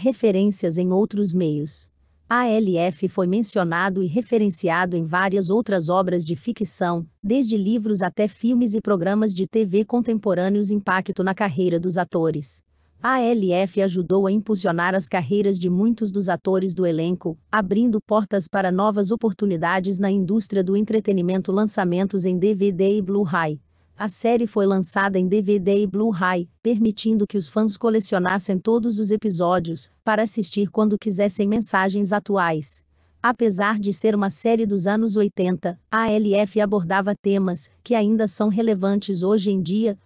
Referências em outros meios. ALF foi mencionado e referenciado em várias outras obras de ficção, desde livros até filmes e programas de TV contemporâneos impacto na carreira dos atores. ALF ajudou a impulsionar as carreiras de muitos dos atores do elenco, abrindo portas para novas oportunidades na indústria do entretenimento, lançamentos em DVD e Blu-ray. A série foi lançada em DVD e Blu-ray, permitindo que os fãs colecionassem todos os episódios, para assistir quando quisessem mensagens atuais. Apesar de ser uma série dos anos 80, a LF abordava temas que ainda são relevantes hoje em dia,